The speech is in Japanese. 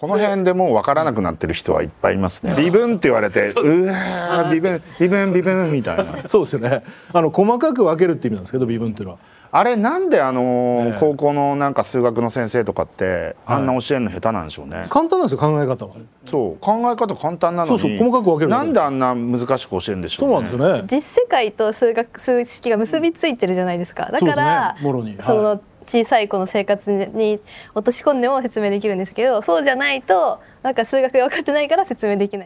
この辺でもう分からなくなってる人はいっぱいいますね。微分って言われて、うわ微分微分微分みたいな。そうですよね。あの細かく分けるって意味なんですけど微分っていうのは。あれなんであの、高校のなんか数学の先生とかってあんな教えるの下手なんでしょうね。はい、簡単なんですよ考え方は。そう考え方簡単なのに。そうそう細かく分ける。なんであんな難しく教えるんでしょう、ね、そうなんですよね。実世界と数学数式が結びついてるじゃないですか。だから、ね、その。はい小さい子の生活に落とし込んでも説明できるんですけどそうじゃないとなんか数学が分かってないから説明できない。